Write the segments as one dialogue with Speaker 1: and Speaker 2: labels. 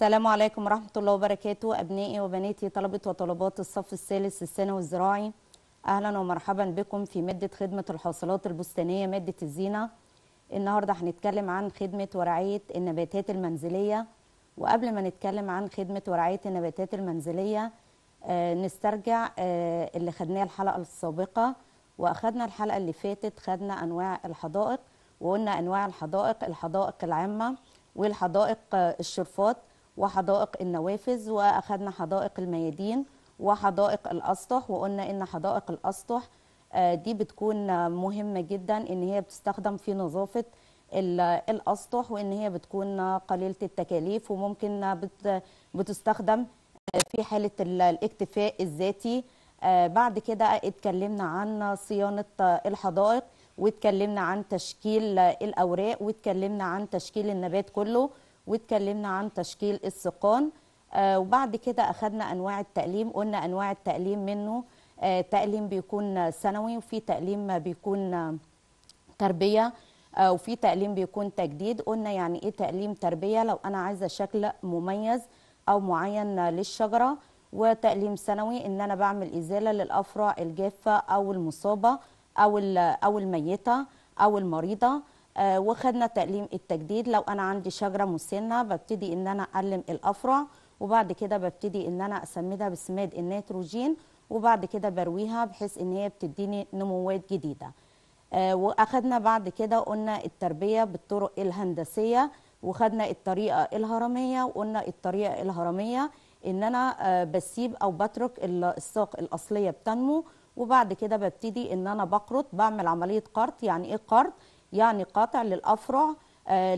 Speaker 1: السلام عليكم ورحمة الله وبركاته أبنائي وبناتي طلبة وطلبات الصف الثالث الثانوي الزراعي أهلا ومرحبا بكم في مادة خدمة الحاصلات البستانية مادة الزينة النهاردة هنتكلم عن خدمة ورعية النباتات المنزلية وقبل ما نتكلم عن خدمة ورعية النباتات المنزلية آه، نسترجع آه، اللي خدناه الحلقة السابقة وأخدنا الحلقة اللي فاتت خدنا أنواع الحدائق وقلنا أنواع الحدائق الحدائق العامة والحدائق آه، الشرفات وحدائق النوافذ واخذنا حدائق الميادين وحدائق الاسطح وقلنا ان حدائق الاسطح آه، دي بتكون مهمه جدا ان هي بتستخدم في نظافه الاسطح وان هي بتكون قليله التكاليف وممكن بتستخدم آه، في حاله الاكتفاء الذاتي آه، بعد كده اتكلمنا عن صيانه الحدائق واتكلمنا عن تشكيل الاوراق واتكلمنا عن تشكيل النبات كله واتكلمنا عن تشكيل السقان آه، وبعد كده أخذنا أنواع التأليم قلنا أنواع التأليم منه آه، تأليم بيكون سنوي وفي تأليم بيكون تربية آه، وفي تأليم بيكون تجديد قلنا يعني إيه تأليم تربية لو أنا عايزة شكل مميز أو معين للشجرة وتقليم سنوي إن أنا بعمل إزالة للأفرع الجافة أو المصابة أو أو الميتة أو المريضة آه، وخدنا تقليم التجديد لو انا عندي شجره مسنه ببتدي ان انا اقلم الافرع وبعد كده ببتدي ان انا اسمدها بسماد النيتروجين وبعد كده برويها بحيث ان هي بتديني نموات جديده آه، واخدنا بعد كده قلنا التربيه بالطرق الهندسيه وخدنا الطريقه الهرميه وقلنا الطريقه الهرميه ان انا آه، بسيب او بترك الساق الاصليه بتنمو وبعد كده ببتدي ان انا بقرط بعمل عمليه قرط يعني ايه قرط يعني قاطع للافرع آه،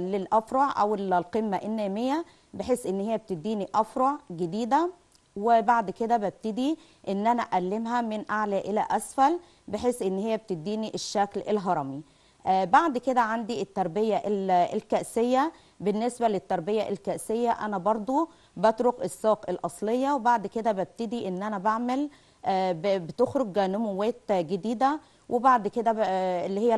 Speaker 1: للافرع او القمه الناميه بحيث ان هي بتديني افرع جديده وبعد كده ببتدي ان انا اقلمها من اعلى الى اسفل بحيث ان هي بتديني الشكل الهرمي آه، بعد كده عندي التربيه الكاسيه بالنسبه للتربيه الكاسيه انا برضو بترك الساق الاصليه وبعد كده ببتدي ان انا بعمل آه، بتخرج نموات جديده وبعد كده اللي هي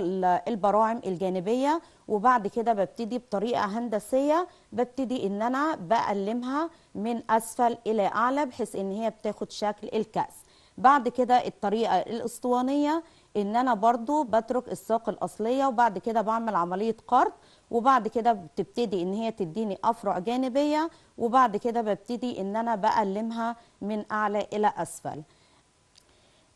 Speaker 1: البراعم الجانبيه وبعد كده ببتدي بطريقه هندسيه ببتدي ان انا بقلمها من اسفل الى اعلى بحيث ان هي بتاخد شكل الكاس بعد كده الطريقه الاسطوانيه ان انا برضو بترك الساق الاصليه وبعد كده بعمل عمليه قرض وبعد كده بتبتدي ان هي تديني افرع جانبيه وبعد كده ببتدي ان انا بقلمها من اعلى الى اسفل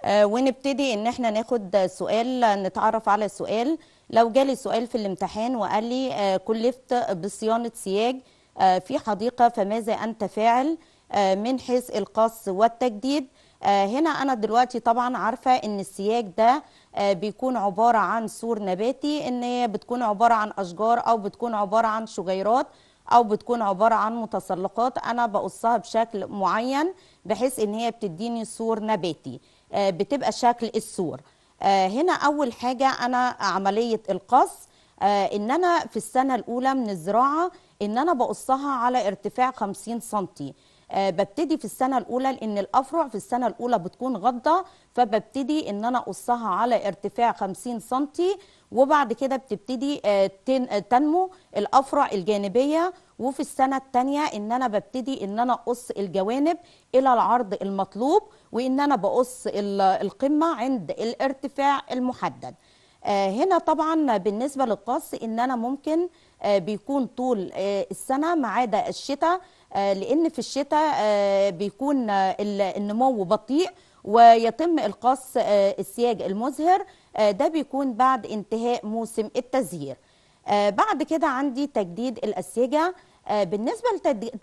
Speaker 1: آه، ونبتدي ان احنا ناخد سؤال نتعرف على السؤال لو جالي سؤال في الامتحان وقال لي آه، كلفت بصيانه سياج آه، في حديقه فماذا انت فاعل من حيث القص والتجديد هنا انا دلوقتي طبعا عارفه ان السياج ده بيكون عباره عن سور نباتي ان هي بتكون عباره عن اشجار او بتكون عباره عن شجيرات او بتكون عباره عن متسلقات انا بقصها بشكل معين بحيث ان هي بتديني سور نباتي آه، بتبقى شكل السور آه، هنا اول حاجه انا عمليه القص آه، ان انا في السنه الاولى من الزراعه ان انا بقصها على ارتفاع 50 سنتي ببتدي في السنه الاولى لان الافرع في السنه الاولى بتكون غضه فببتدي ان انا اقصها على ارتفاع 50 سنتي وبعد كده بتبتدي تنمو الافرع الجانبيه وفي السنه الثانيه ان انا ببتدي ان انا اقص الجوانب الى العرض المطلوب وان انا بقص القمه عند الارتفاع المحدد آه، هنا طبعا بالنسبه للقص ان انا ممكن آه، بيكون طول آه، السنه ما عدا الشتاء لان في الشتاء بيكون النمو بطيء ويتم القص السياج المزهر ده بيكون بعد انتهاء موسم التزهير بعد كده عندي تجديد الأسيجة آه، بالنسبه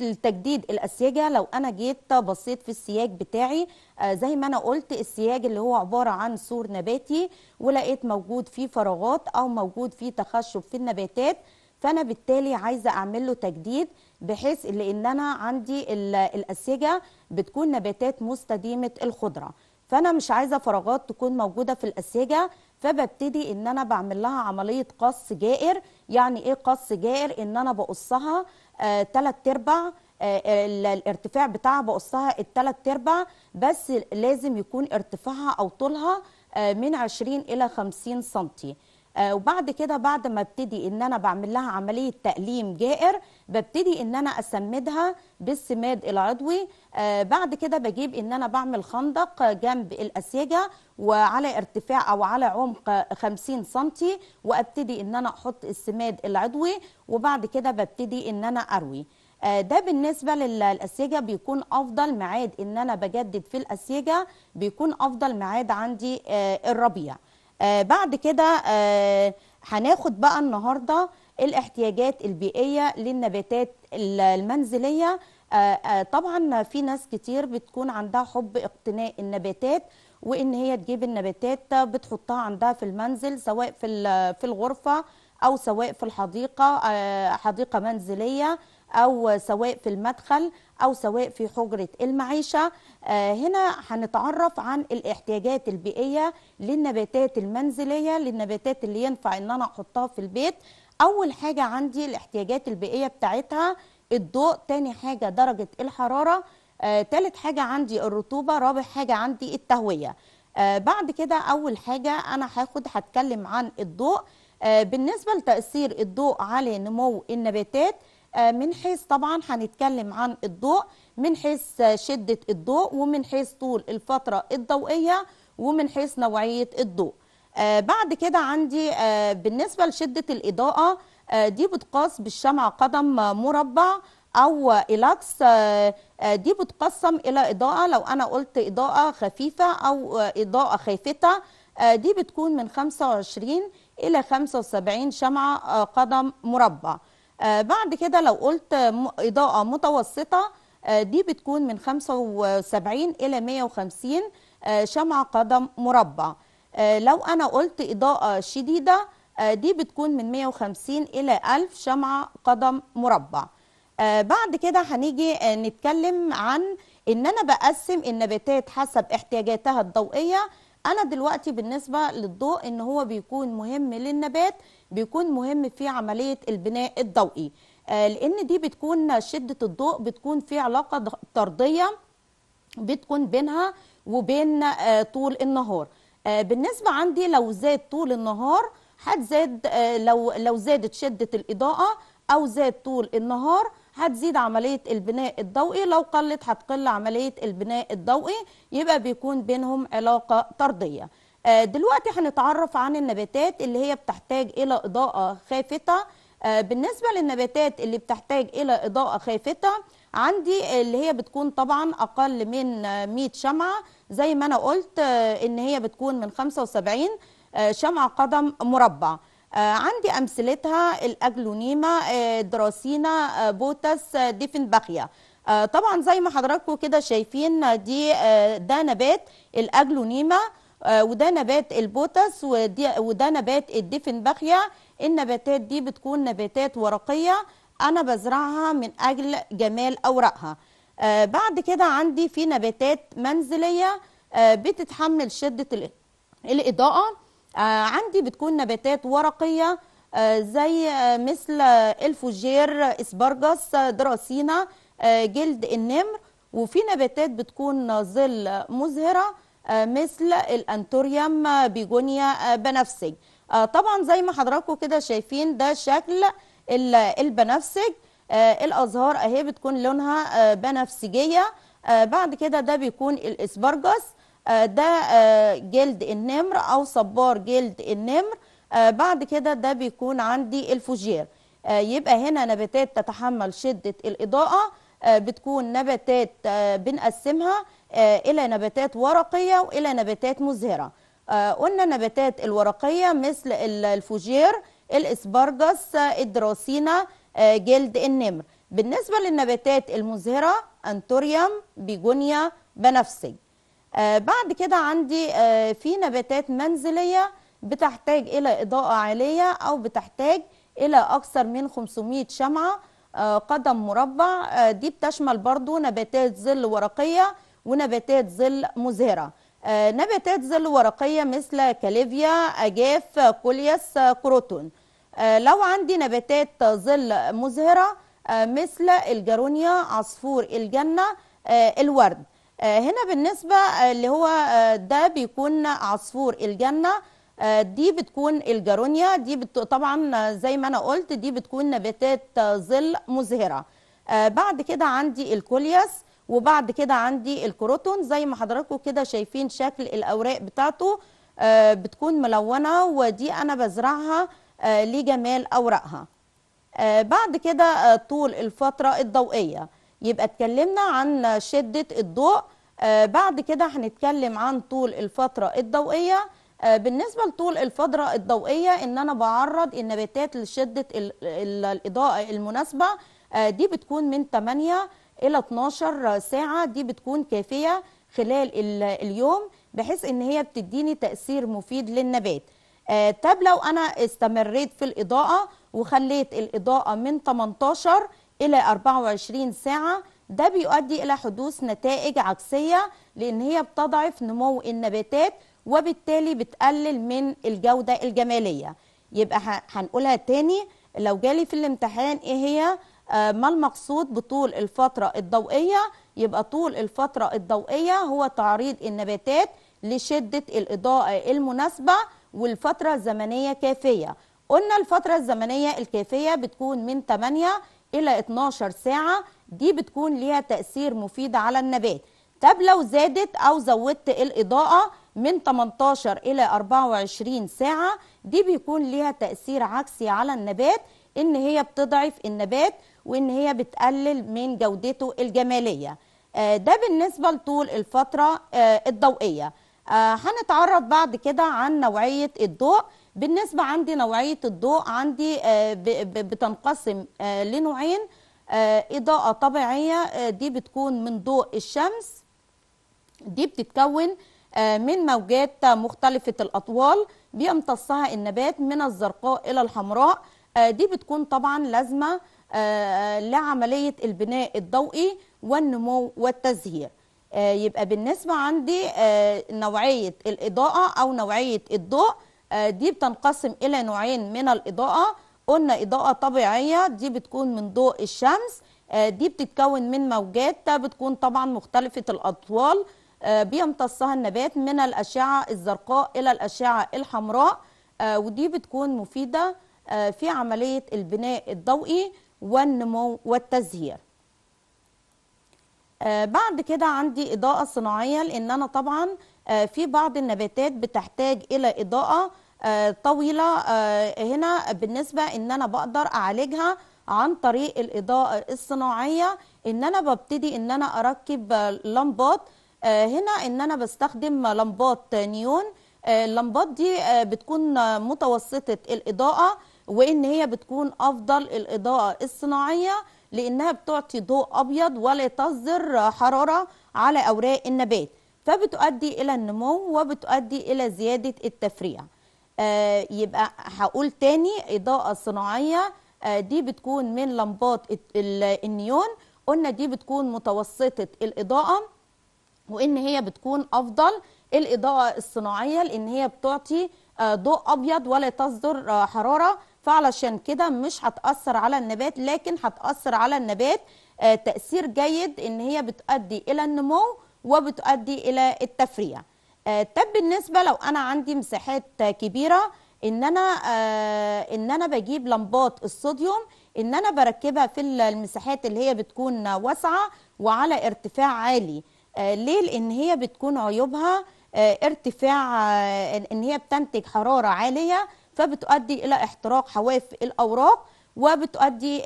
Speaker 1: لتجديد الاسيجه لو انا جيت بصيت في السياج بتاعي آه، زي ما انا قلت السياج اللي هو عباره عن سور نباتي ولقيت موجود فيه فراغات او موجود فيه تخشب في النباتات فانا بالتالي عايزه اعمل له تجديد بحيث لان انا عندي الاسيجه بتكون نباتات مستديمه الخضره فانا مش عايزه فراغات تكون موجوده في الاسيجه فببتدي ان انا بعمل لها عمليه قص جائر يعني ايه قص جائر ان انا بقصها ثلاث آه ارباع آه، الارتفاع بتاعها بقصها الثلاث ارباع بس لازم يكون ارتفاعها او طولها آه، من 20 الى 50 سنتي آه، وبعد كده بعد ما ابتدي ان انا بعمل لها عمليه تأليم جائر ببتدي ان انا اسمدها بالسماد العضوي آه، بعد كده بجيب ان انا بعمل خندق جنب الاسيجه وعلى ارتفاع او على عمق 50 سنتي وابتدي ان انا احط السماد العضوي وبعد كده ببتدي ان انا اروي آه، ده بالنسبة للأسيجة بيكون أفضل معاد إن أنا بجدد في الأسيجة بيكون أفضل معاد عندي الربيع آه، بعد كده آه، هناخد بقى النهارده الاحتياجات البيئيه للنباتات المنزليه آه، طبعا في ناس كتير بتكون عندها حب اقتناء النباتات وان هي تجيب النباتات بتحطها عندها في المنزل سواء في في الغرفه او سواء في الحديقه حديقه منزليه او سواء في المدخل او سواء في حجره المعيشه آه، هنا هنتعرف عن الاحتياجات البيئيه للنباتات المنزليه للنباتات اللي ينفع ان انا احطها في البيت اول حاجه عندي الاحتياجات البيئيه بتاعتها الضوء تاني حاجه درجه الحراره آه، تالت حاجة عندي الرطوبة رابع حاجة عندي التهوية آه، بعد كده أول حاجة أنا هاخد هتكلم عن الضوء بالنسبة لتأثير الضوء على نمو النباتات آه، من حيث طبعا هنتكلم عن الضوء من حيث شدة الضوء ومن حيث طول الفترة الضوئية ومن حيث نوعية الضوء آه، بعد كده عندي آه، بالنسبة لشدة الإضاءة دي بتقاس بالشمع قدم مربع أو إلاكس دي بتقسم إلى إضاءة لو أنا قلت إضاءة خفيفة أو إضاءة خافتة دي بتكون من 25 إلى 75 شمعة قدم مربع آه، بعد كده لو قلت إضاءة متوسطة آه، دي بتكون من 75 إلى 150 آه، شمع قدم مربع لو أنا قلت إضاءة شديدة دي بتكون من 150 إلى 1000 شمعة قدم مربع بعد كده هنيجي نتكلم عن إن أنا بقسم النباتات حسب احتياجاتها الضوئية أنا دلوقتي بالنسبة للضوء إن هو بيكون مهم للنبات بيكون مهم في عمليه البناء الضوئي آه، لان دي بتكون شده الضوء بتكون في علاقه طرديه بتكون بينها وبين آه، طول النهار آه، بالنسبه عندي لو زاد طول النهار هتزاد لو لو زادت شده الاضاءه او زاد طول النهار هتزيد عملية البناء الضوئي لو قلت هتقل عملية البناء الضوئي يبقى بيكون بينهم علاقة طردية آه، دلوقتي هنتعرف عن النباتات اللي هي بتحتاج الى اضاءه خافته آه، بالنسبه للنباتات اللي بتحتاج الى اضاءه خافته عندي اللي هي بتكون طبعا اقل من 100 شمعه زي ما انا قلت آه، ان هي بتكون من 75 شمع قدم مربع عندي امثلتها الاجلونيما دراسينا بوتس ديفنباخيا طبعا زي ما حضراتكم كده شايفين دي ده نبات الاجلونيما آه، وده نبات البوتس وده نبات الدفنبخيا النباتات دي بتكون نباتات ورقية أنا بزرعها من أجل جمال أوراقها آه، بعد كده عندي في نباتات منزلية آه، بتتحمل شدة الإضاءة عندي بتكون نباتات ورقية زي مثل الفوجير اسبرجس دراسينا جلد النمر وفي نباتات بتكون ظل مزهرة آه، مثل الانتوريوم بيجونيا آه، بنفسج آه، طبعا زي ما حضراتكم كده شايفين ده شكل البنفسج الازهار اهي بتكون لونها بنفسجيه بعد كده ده بيكون الاسبرجس ده جلد النمر او صبار جلد النمر بعد كده ده بيكون عندي الفوجير يبقى هنا نباتات تتحمل شده الاضاءه آه، بتكون نباتات آه، بنقسمها آه، الى نباتات ورقيه والى نباتات مزهره قلنا النباتات الورقيه مثل الفوجير الاسبرجس الدراسينا جلد النمر بالنسبه للنباتات المزهره انتوريوم بيجونيا بنفسج بعد كده عندي في نباتات منزليه بتحتاج الى اضاءه عاليه او بتحتاج الى اكثر من 500 شمعه آه، قدم مربع آه، دي بتشمل برضو نباتات ظل ورقية ونباتات ظل مزهرة آه، نباتات ظل ورقية مثل كاليفيا أجاف كوليس كروتون لو عندي نباتات ظل مزهرة مثل الجارونيا عصفور الجنة الورد هنا بالنسبة اللي هو ده بيكون عصفور الجنة آه، دي بتكون الجارونيا دي بت... طبعا زي ما انا قلت دي بتكون نباتات آه، ظل مزهره آه، بعد كده عندي الكولياس وبعد كده عندي الكروتون زي ما حضراتكم كده شايفين شكل الاوراق بتاعته بتكون ملونه ودي انا بزرعها لجمال اوراقها بعد كده طول الفتره الضوئيه يبقى اتكلمنا عن شده الضوء بعد كده هنتكلم عن طول الفتره الضوئيه آه، بالنسبه لطول الفتره الضوئيه ان انا بعرض النباتات لشده الاضاءه المناسبه آه، دي بتكون من 8 الى 12 ساعه دي بتكون كافيه خلال اليوم بحيث ان هي بتديني تاثير مفيد للنبات آه، طب لو انا استمريت في الاضاءه وخليت الاضاءه من 18 الى 24 ساعه ده بيؤدي الى حدوث نتائج عكسيه لان هي بتضعف نمو النباتات وبالتالي بتقلل من الجودة الجمالية يبقى هنقولها تاني لو جالي في الامتحان ايه هي آه، ما المقصود بطول الفترة الضوئية يبقى طول الفترة الضوئية هو تعريض النباتات لشدة الإضاءة المناسبة والفترة الزمنية كافية قلنا الفترة الزمنية الكافية بتكون من 8 إلى 12 ساعة دي بتكون ليها تأثير مفيد على النبات طب لو زادت أو زودت الإضاءة من 18 إلى 24 ساعة دي بيكون ليها تأثير عكسي على النبات إن هي بتضعف النبات وإن هي بتقلل من جودته الجمالية آه، ده بالنسبة لطول الفترة آه، الضوئية آه، هنتعرف بعد كده عن نوعية الضوء بالنسبة عندي نوعية الضوء عندي بتنقسم لنوعين إضاءة طبيعية دي بتكون من ضوء الشمس دي بتتكون آه، من موجات مختلفة الأطوال بيمتصها النبات من الزرقاء إلى الحمراء آه، دي بتكون طبعا لازمة آه، لعملية البناء الضوئي والنمو والتزهير يبقى بالنسبة عندي نوعية الإضاءة أو نوعية الضوء دي بتنقسم إلى نوعين من الإضاءة قلنا إضاءة طبيعية دي بتكون من ضوء الشمس دي بتتكون من موجات بتكون طبعا مختلفة الأطوال آه، بيمتصها النبات من الأشعة الزرقاء إلى الأشعة الحمراء آه، ودي بتكون مفيدة آه، في عملية البناء الضوئي والنمو والتزهير بعد كده عندي إضاءة صناعية لأن أنا طبعا في بعض النباتات بتحتاج إلى إضاءة طويلة هنا بالنسبة إن أنا بقدر أعالجها عن طريق الإضاءة الصناعية إن أنا ببتدي إن أنا أركب لمبات آه، هنا ان انا بستخدم لمبات نيون آه، اللمبات دي آه، بتكون متوسطه الاضاءه وان هي بتكون افضل الاضاءه الصناعيه لانها بتعطي ضوء ابيض ولا تصدر حراره على اوراق النبات فبتؤدي الى النمو وبتؤدي الى زياده التفريع يبقى هقول تاني اضاءه صناعيه دي بتكون من لمبات النيون قلنا دي بتكون متوسطه الاضاءه وان هي بتكون افضل الاضاءه الصناعيه لان هي بتعطي آه، ضوء ابيض ولا تصدر آه، حراره فعلشان كده مش هتاثر على النبات لكن هتاثر على النبات آه، تاثير جيد ان هي بتؤدي الى النمو وبتؤدي الى التفريع طب بالنسبه لو انا عندي مساحات كبيره ان انا ان انا بجيب لمبات الصوديوم ان انا بركبها في المساحات اللي هي بتكون واسعه وعلى ارتفاع عالي آه، ليه لان هي بتكون عيوبها آه، ارتفاع آه، ان هي بتنتج حراره عاليه فبتؤدي الى احتراق حواف الاوراق وبتؤدي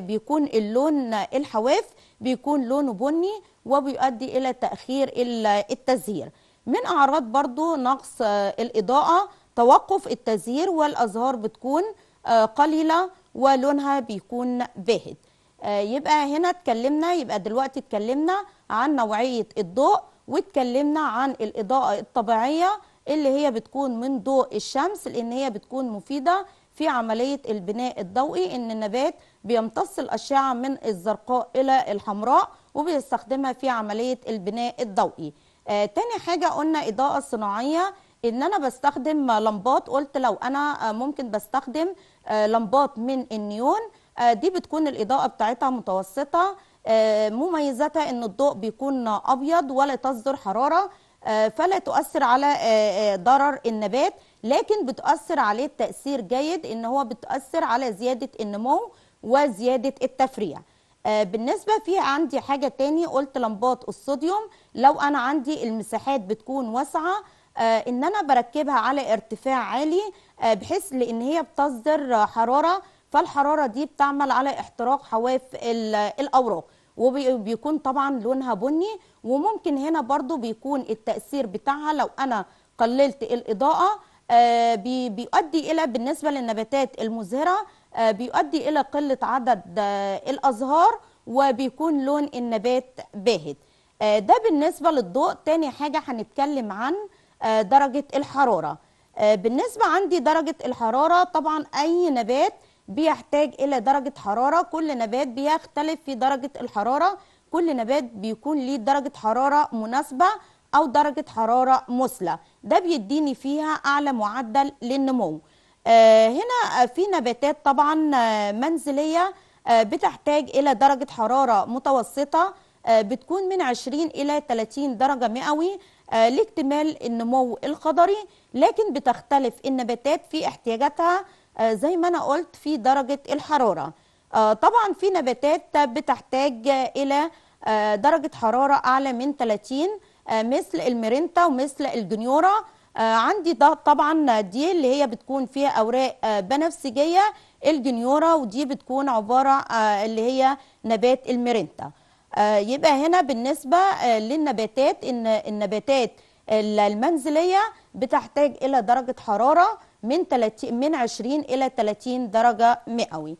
Speaker 1: بيكون اللون الحواف بيكون لونه بني وبيؤدي الى تاخير التزهير من اعراض برضو نقص الاضاءه توقف التزهير والازهار بتكون قليله ولونها بيكون باهت آه، يبقى هنا اتكلمنا يبقى دلوقتي اتكلمنا عن نوعية الضوء واتكلمنا عن الإضاءة الطبيعية اللي هي بتكون من ضوء الشمس لأن هي بتكون مفيدة في عملية البناء الضوئي إن النبات بيمتص الأشعة من الزرقاء إلى الحمراء وبيستخدمها في عملية البناء الضوئي آه تاني حاجة قلنا إضاءة صناعية إن أنا بستخدم لمبات قلت لو أنا آه، ممكن بستخدم آه، لمبات من النيون آه، دي بتكون الإضاءة بتاعتها متوسطة آه، مميزاتها أن الضوء بيكون أبيض ولا تصدر حرارة آه، فلا تؤثر على ضرر النبات لكن بتؤثر عليه تأثير جيد أن هو بتأثر على زيادة النمو وزيادة التفريع بالنسبة في عندي حاجة تاني قلت لمبات الصوديوم لو أنا عندي المساحات بتكون واسعة ان انا بركبها على ارتفاع عالي بحيث لان هي بتصدر حراره فالحرارة دي بتعمل على احتراق حواف الأوراق وبيكون طبعا لونها بني وممكن هنا برضو بيكون التأثير بتاعها لو أنا قللت الإضاءة آه، بيؤدي إلى بالنسبة للنباتات المزهرة آه، بيؤدي إلى قلة عدد آه، الأزهار وبيكون لون النبات باهت ده بالنسبة للضوء تاني حاجة هنتكلم عن درجة الحرارة بالنسبة عندي درجة الحرارة طبعا أي نبات بيحتاج إلى درجة حرارة كل نبات بيختلف في درجة الحرارة كل نبات بيكون ليه درجة حرارة مناسبة أو درجة حرارة مثلى ده بيديني فيها أعلى معدل للنمو آه، هنا في نباتات طبعا آه، منزلية آه، بتحتاج إلى درجة حرارة متوسطة بتكون من 20 إلى 30 درجة مئوي لاكتمال النمو الخضري لكن بتختلف النباتات في احتياجاتها آه، زي ما انا قلت في درجه الحراره آه، طبعا في نباتات بتحتاج الى آه، درجه حراره اعلى من 30 مثل الميرينتا ومثل الجنيوره عندي ده طبعا دي اللي هي بتكون فيها اوراق بنفسجيه الجنيوره ودي بتكون عباره اللي هي نبات الميرينتا يبقى هنا بالنسبه للنباتات ان النباتات المنزليه بتحتاج الى درجه حراره من 30 من 20 الى 30 درجه مئوي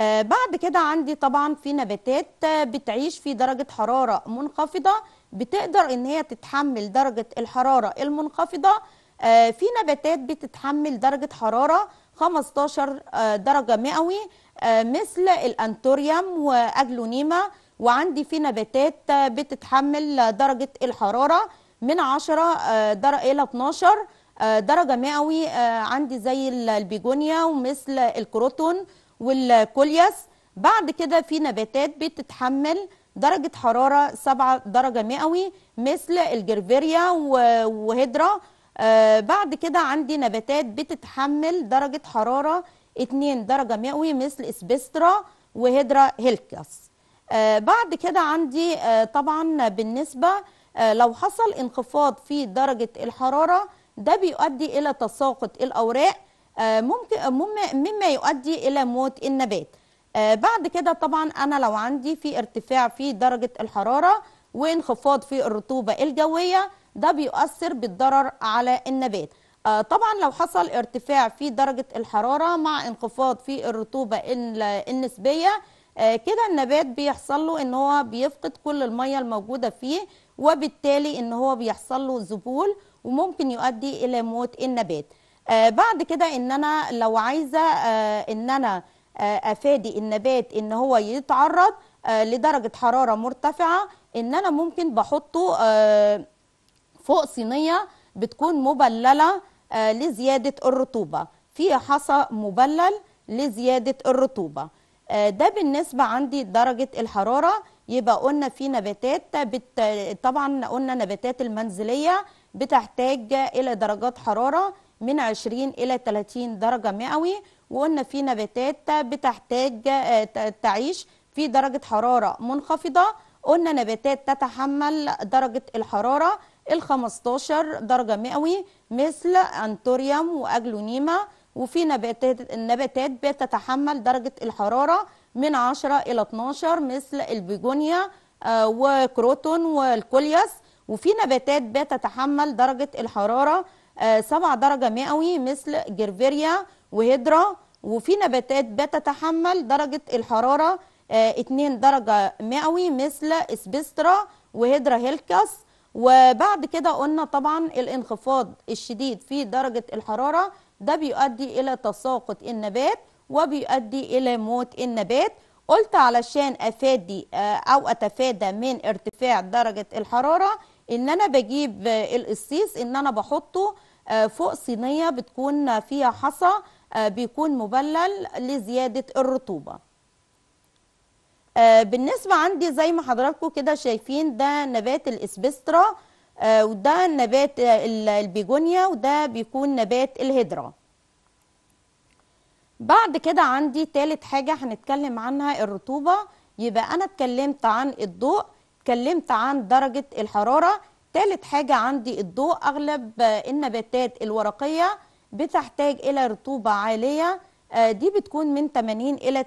Speaker 1: آه، بعد كده عندي طبعا في نباتات آه، بتعيش في درجه حراره منخفضه بتقدر ان هي تتحمل درجه الحراره المنخفضه آه، في نباتات بتتحمل درجه حراره 15 درجه مئوي مثل الانتوريوم واجلونيما وعندي في نباتات بتتحمل درجه الحراره من 10 درجه الى 12 آه، درجه مئوي آه، عندي زي البيجونيا ومثل الكروتون والكولياس بعد كده في نباتات بتتحمل درجة حرارة 7 درجة مئوي مثل الجرفيريا وهدرا آه، بعد كده عندي نباتات بتتحمل درجة حرارة 2 درجة مئوي مثل اسبسترا وهيدرا هيلكس بعد كده عندي طبعا بالنسبة لو حصل انخفاض في درجة الحرارة ده بيؤدي إلى تساقط الأوراق آه، ممكن مما يؤدي إلى موت النبات آه، بعد كده طبعا أنا لو عندي في ارتفاع في درجة الحرارة وانخفاض في الرطوبة الجوية ده بيؤثر بالضرر على النبات آه، طبعا لو حصل ارتفاع في درجة الحرارة مع انخفاض في الرطوبة النسبية كده النبات بيحصل له ان هو بيفقد كل المية الموجودة فيه وبالتالي ان هو بيحصل له ذبول وممكن يؤدي الى موت النبات آه، بعد كده ان انا لو عايزه آه، ان انا آه، افادي النبات ان هو يتعرض لدرجه حراره مرتفعه ان انا ممكن بحطه فوق صينيه بتكون مبلله لزياده الرطوبه في حصى مبلل لزياده الرطوبه ده بالنسبه عندي درجه الحراره يبقى قلنا في نباتات طبعا قلنا نباتات المنزليه بتحتاج الى درجات حراره من 20 الى 30 درجه مئوي وقلنا في نباتات بتحتاج آه، تعيش في درجه حراره منخفضه قلنا نباتات تتحمل درجه الحراره ال 15 درجه مئوي مثل انتوريوم واجلونيما وفي نباتات النباتات بتتحمل درجه الحراره من 10 الى 12 مثل البيجونيا آه، وكروتون والكوليس وفي نباتات بتتحمل درجة الحرارة آه، سبع درجة مئوي مثل جيرفيريا وهيدرا وفي نباتات بتتحمل درجة الحرارة آه، اتنين درجة مئوي مثل اسبسترا وهيدرا هيلكاس وبعد كده قلنا طبعا الانخفاض الشديد في درجة الحرارة ده بيؤدي إلى تساقط النبات وبيؤدي إلى موت النبات قلت علشان أفادي آه، أو أتفادى من ارتفاع درجة الحرارة ان انا بجيب القصيص ان انا بحطه آه، فوق صينيه بتكون فيها حصى آه، بيكون مبلل لزياده الرطوبه آه، بالنسبة عندي زي ما حضراتكم كده شايفين ده نبات الاسبسترا وده نبات البيجونيا وده بيكون نبات الهيدرا بعد كده عندي تالت حاجة هنتكلم عنها الرطوبة يبقى أنا اتكلمت عن الضوء اتكلمت عن درجة الحرارة ثالث حاجة عندي الضوء أغلب النباتات الورقية بتحتاج إلى رطوبة عالية آه، دي بتكون من 80 إلى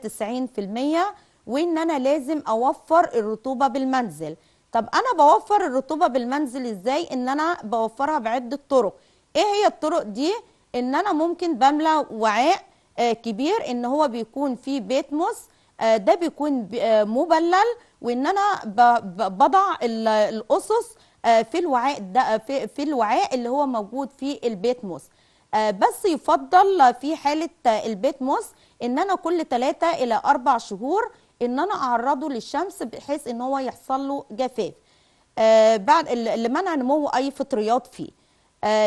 Speaker 1: 90% وإن أنا لازم أوفر الرطوبة بالمنزل طب أنا بوفر الرطوبة بالمنزل إزاي إن أنا بوفرها بعدة طرق إيه هي الطرق دي إن أنا ممكن بملى وعاء آه، كبير إن هو بيكون فيه بيتموس آه، ده بيكون آه، مبلل وان انا بضع الاسس آه، في الوعاء ده في الوعاء اللي هو موجود في البيت موس بس يفضل في حاله البيت موس ان انا كل 3 الى 4 شهور ان انا اعرضه للشمس بحيث ان هو يحصل له جفاف بعد لمنع نمو اي فطريات فيه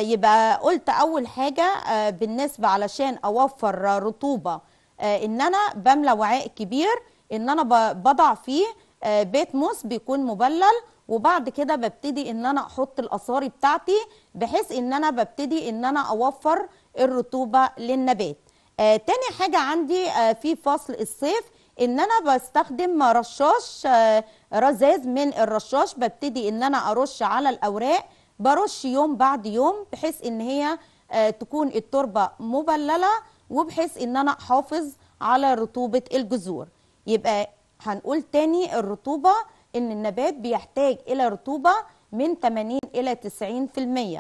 Speaker 1: يبقى قلت اول حاجه بالنسبه علشان اوفر رطوبه آه، ان انا بملى وعاء كبير ان انا بضع فيه آه، بيت موس بيكون مبلل وبعد كده ببتدي ان انا احط الاصاري بتاعتي بحيث ان انا ببتدي ان انا اوفر الرطوبه للنبات آه تاني حاجه عندي آه في فصل الصيف ان انا بستخدم رشاش آه رذاذ من الرشاش ببتدي ان انا ارش على الاوراق برش يوم بعد يوم بحيث ان هي آه تكون التربه مبلله وبحيث ان انا احافظ على رطوبه الجذور يبقى هنقول تاني الرطوبه ان النبات بيحتاج الى رطوبه من 80 الى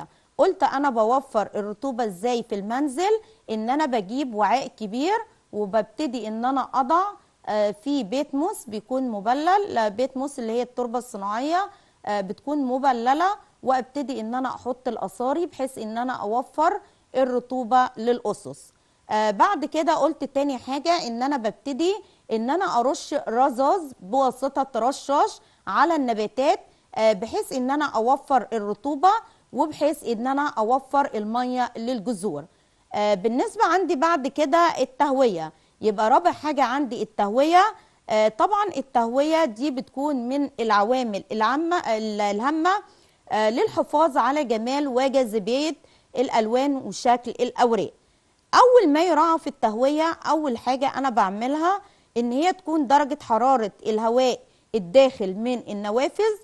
Speaker 1: 90% قلت انا بوفر الرطوبه ازاي في المنزل ان انا بجيب وعاء كبير وببتدي ان انا اضع آه، في بيت موس بيكون مبلل بيت موس اللي هي التربه الصناعيه آه، بتكون مبلله وابتدي ان انا احط الاصاري بحيث ان انا اوفر الرطوبه للاسس آه، بعد كده قلت تاني حاجة ان انا ببتدي ان انا ارش رزاز بواسطة رشاش على النباتات آه، بحيث ان انا اوفر الرطوبة وبحيث ان انا اوفر المية للجذور آه، بالنسبة عندي بعد كده التهوية يبقى رابع حاجة عندي التهوية طبعا التهوية دي بتكون من العوامل العامة الهامة للحفاظ على جمال وجاذبية الألوان وشكل الأوراق اول ما يراها في التهويه اول حاجه انا بعملها ان هي تكون درجه حراره الهواء الداخل من النوافذ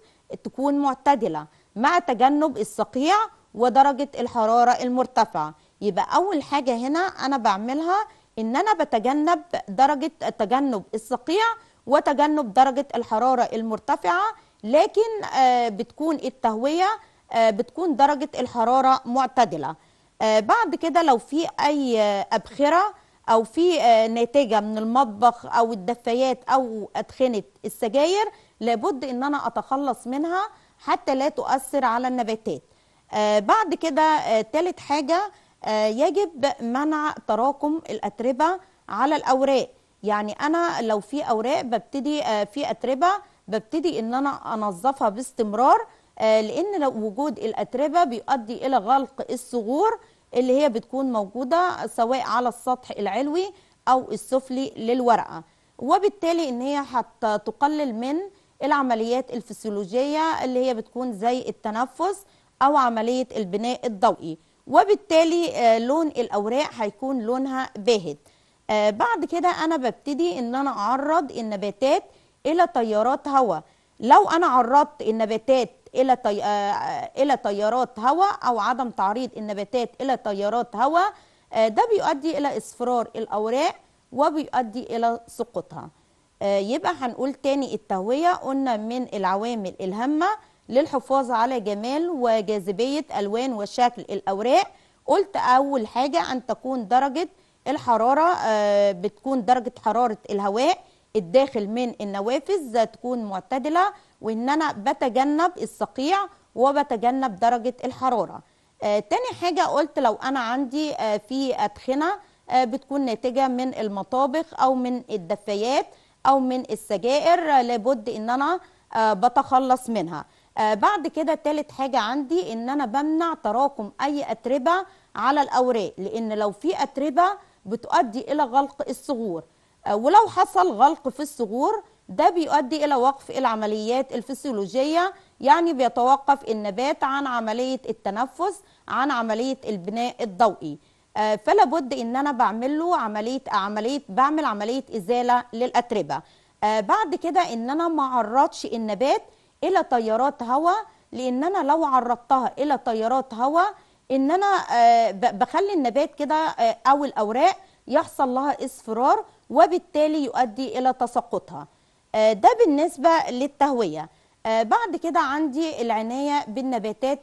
Speaker 1: تكون معتدله مع تجنب الصقيع ودرجه الحراره المرتفعه يبقى اول حاجه هنا انا بعملها ان انا بتجنب درجه تجنب الصقيع وتجنب درجه الحراره المرتفعه لكن آه، بتكون التهويه آه، بتكون درجه الحراره معتدله آه، بعد كده لو في اي آه، ابخره او في آه، ناتجه من المطبخ او الدفايات او ادخنه السجاير لابد ان انا اتخلص منها حتى لا تؤثر على النباتات بعد كده ثالث حاجه يجب منع تراكم الاتربه على الاوراق يعني انا لو في اوراق ببتدي في اتربه ببتدي ان انا انظفها باستمرار لان وجود الاتربه بيؤدي الى غلق الصغور اللي هي بتكون موجودة سواء على السطح العلوي أو السفلي للورقة وبالتالي إن هي هتقلل من العمليات الفسيولوجية اللي هي بتكون زي التنفس أو عملية البناء الضوئي وبالتالي آه، لون الأوراق هيكون لونها باهت آه، بعد كده أنا ببتدي إن أنا أعرض النباتات إلى تيارات هواء لو أنا عرضت النباتات الى آه، آه، الى تيارات هواء او عدم تعريض النباتات الى تيارات هواء آه، ده بيؤدي الى اصفرار الاوراق وبيؤدي الى سقوطها يبقى هنقول تاني التهويه قلنا من العوامل الهامه للحفاظ على جمال وجاذبيه الوان وشكل الاوراق قلت اول حاجه ان تكون درجه الحراره بتكون درجه حراره الهواء الداخل من النوافذ تكون معتدله وان انا بتجنب الصقيع وبتجنب درجه الحراره آه تاني حاجه قلت لو انا عندي آه في ادخنه آه بتكون ناتجه من المطابخ او من الدفايات او من السجائر آه، لابد ان انا آه، بتخلص منها آه، بعد كده تالت حاجه عندي ان انا بمنع تراكم اي اتربه على الاوراق لان لو في اتربه بتؤدي الى غلق الصغور ولو حصل غلق في الصغور ده بيؤدي إلى وقف العمليات الفسيولوجية يعني بيتوقف النبات عن عملية التنفس عن عملية البناء الضوئي آه، فلا بد ان انا بعمل له عمليه عمليه بعمل عمليه ازاله للاتربه آه، بعد كده ان انا ما عرضش النبات الى تيارات هواء لان انا لو عرضتها الى تيارات هواء ان انا آه، بخلي النبات كده او الاوراق يحصل لها اصفرار وبالتالي يؤدي الى تساقطها آه، ده بالنسبة للتهوية آه، بعد كده عندي العناية بالنباتات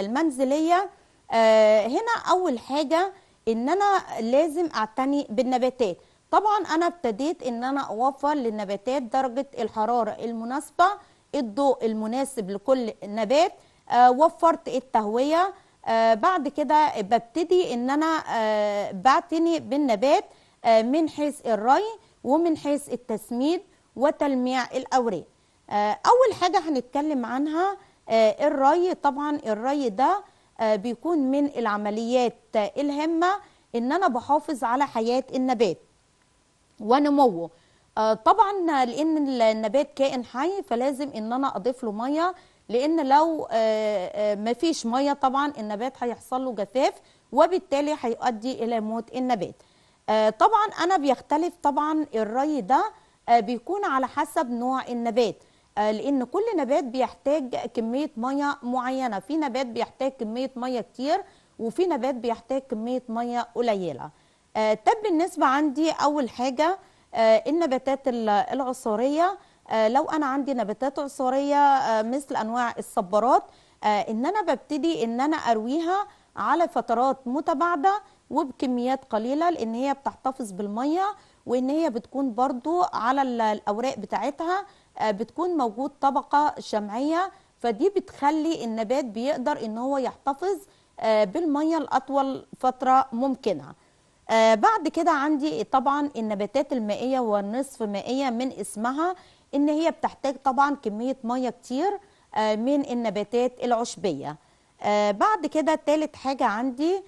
Speaker 1: المنزلية آه، هنا أول حاجة إن أنا لازم أعتني بالنباتات طبعا أنا ابتديت إن أنا أوفر للنباتات درجة الحرارة المناسبة الضوء المناسب لكل نبات وفرت التهوية بعد كده ببتدي إن أنا بعتني بالنبات من حيث الري ومن حيث التسميد وتلميع الأوراق آه، أول حاجة هنتكلم عنها آه، الري طبعا الري ده آه، بيكون من العمليات الهامة إن أنا بحافظ على حياة النبات ونموه طبعا لأن النبات كائن حي فلازم إن أنا أضيف له مية لأن لو مفيش مية طبعا النبات هيحصل له جفاف وبالتالي هيؤدي إلى موت النبات طبعا أنا بيختلف طبعا الري ده آه، بيكون على حسب نوع النبات آه، لان كل نبات بيحتاج كميه ميه معينه في نبات بيحتاج كميه ميه كتير وفي نبات بيحتاج كميه ميه قليله طب آه، بالنسبه عندي اول حاجه النباتات العصاريه لو انا عندي نباتات عصاريه مثل انواع الصبارات ان انا ببتدي ان انا ارويها على فترات متباعده وبكميات قليله لان هي بتحتفظ بالميه وان هي بتكون برضو على الاوراق بتاعتها آه، بتكون موجود طبقه شمعيه فدي بتخلي النبات بيقدر ان هو يحتفظ آه، بالميه لاطول فتره ممكنه آه، بعد كده عندي طبعا النباتات المائيه والنصف مائيه من اسمها ان هي بتحتاج طبعا كميه ميه كتير من النباتات العشبيه بعد كده تالت حاجه عندي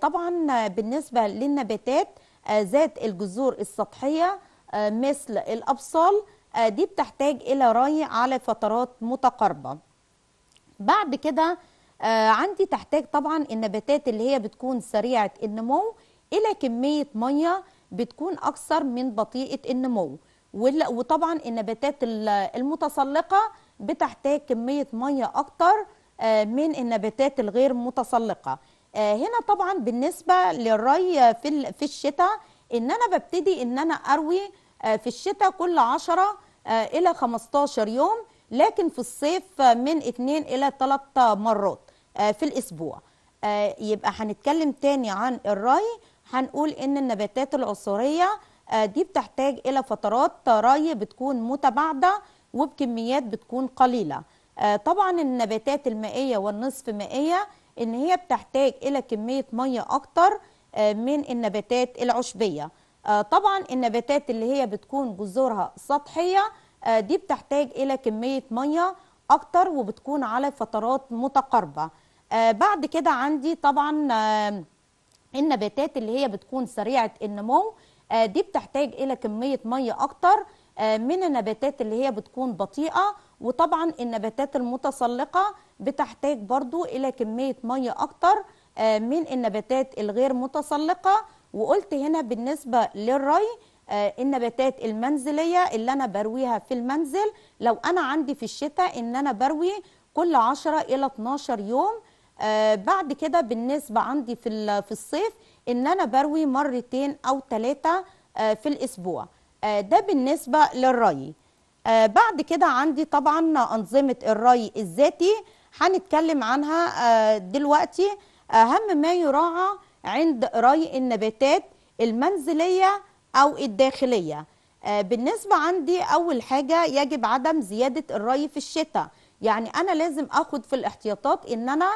Speaker 1: طبعا بالنسبه للنباتات آه، ذات الجذور السطحية آه، مثل الأبصال آه، دي بتحتاج إلى ري على فترات متقاربة بعد كده عندي تحتاج طبعا النباتات اللي هي بتكون سريعة النمو إلى كمية مية بتكون أكثر من بطيئة النمو وطبعا النباتات المتسلقة بتحتاج كمية مية أكتر من النباتات الغير متسلقة آه، هنا طبعا بالنسبه للري في في الشتاء ان انا ببتدي ان انا اروي آه، في الشتاء كل 10 آه، الى 15 يوم لكن في الصيف من 2 الى 3 مرات في الاسبوع يبقى هنتكلم تاني عن الري هنقول ان النباتات العصاريه دي بتحتاج الى فترات ري بتكون متباعده وبكميات بتكون قليله طبعا النباتات المائيه والنصف مائيه ان هي بتحتاج الى كميه ميه اكتر آه، من النباتات العشبيه آه، طبعا النباتات اللي هي بتكون جذورها سطحيه آه، دي بتحتاج الى كميه ميه اكتر وبتكون على فترات متقاربه بعد كده عندي طبعا النباتات اللي هي بتكون سريعه النمو دي بتحتاج الى كميه ميه اكتر من النباتات اللي هي بتكون بطيئه وطبعا النباتات المتسلقه بتحتاج برضو الى كميه ميه اكتر آه، من النباتات الغير متسلقه وقلت هنا بالنسبه للري آه، النباتات المنزليه اللي انا برويها في المنزل لو انا عندي في الشتاء ان انا بروي كل 10 الى 12 يوم آه، بعد كده بالنسبه عندي في الصيف ان انا بروي مرتين او ثلاثه في الاسبوع ده بالنسبه للري آه، بعد كده عندي طبعا أنظمة الري الذاتي هنتكلم عنها آه، دلوقتي أهم ما يراعى عند ري النباتات المنزلية أو الداخلية آه، بالنسبة عندي أول حاجة يجب عدم زيادة الري في الشتاء يعني أنا لازم أخد في الاحتياطات إن أنا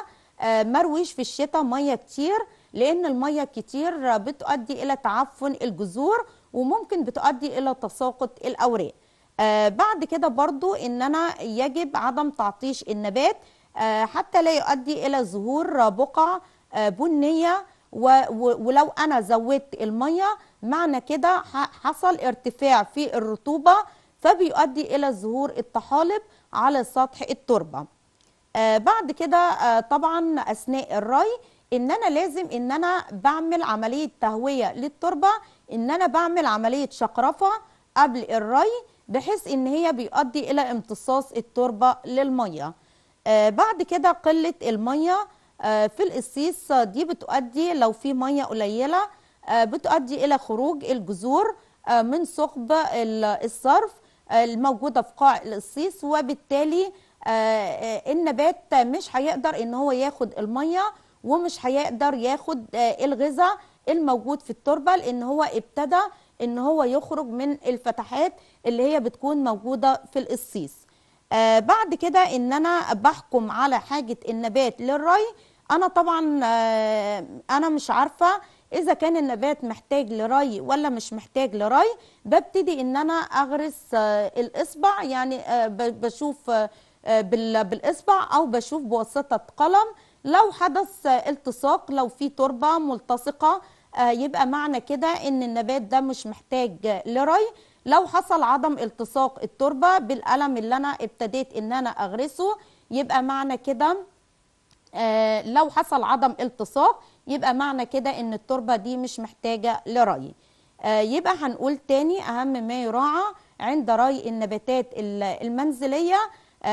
Speaker 1: مرويش في الشتاء مية كتير لأن المية كتير بتؤدي إلى تعفن الجذور وممكن بتؤدي إلى تساقط الأوراق آه، بعد كده برضو ان انا يجب عدم تعطيش النبات آه، حتى لا يؤدي الى ظهور بقع آه، بنيه ولو انا زودت الميه معنى كده حصل ارتفاع في الرطوبه فبيؤدي الى ظهور الطحالب على سطح التربه بعد كده طبعا اثناء الري ان انا لازم ان انا بعمل عمليه تهويه للتربه ان انا بعمل عمليه شقرفه قبل الري بحيث ان هي بيؤدي الى امتصاص التربه للميه آه بعد كده قله الميه آه في القصيص دي بتؤدي لو في ميه قليله آه بتؤدي الى خروج الجذور آه، من ثقب الصرف آه، الموجوده في قاع القصيص وبالتالي آه، النبات مش هيقدر ان هو ياخد الميه ومش هيقدر ياخد الغذاء الموجود في التربه لان هو ابتدى ان هو يخرج من الفتحات اللي هي بتكون موجوده في القصيص آه بعد كده ان انا بحكم على حاجه النبات للري انا طبعا آه انا مش عارفه اذا كان النبات محتاج لري ولا مش محتاج لري ببتدي ان انا اغرس آه الاصبع يعني آه بشوف آه بالاصبع او بشوف بواسطه قلم لو حدث آه، التصاق لو في تربه ملتصقه آه، يبقى معنى كده ان النبات ده مش محتاج لري لو حصل عدم التصاق التربه بالقلم اللي انا ابتديت ان انا اغرسه يبقى معنى كده آه، لو حصل عدم التصاق يبقى معنى كده ان التربه دي مش محتاجه لري آه، يبقى هنقول تاني اهم ما يراعى عند ري النباتات المنزليه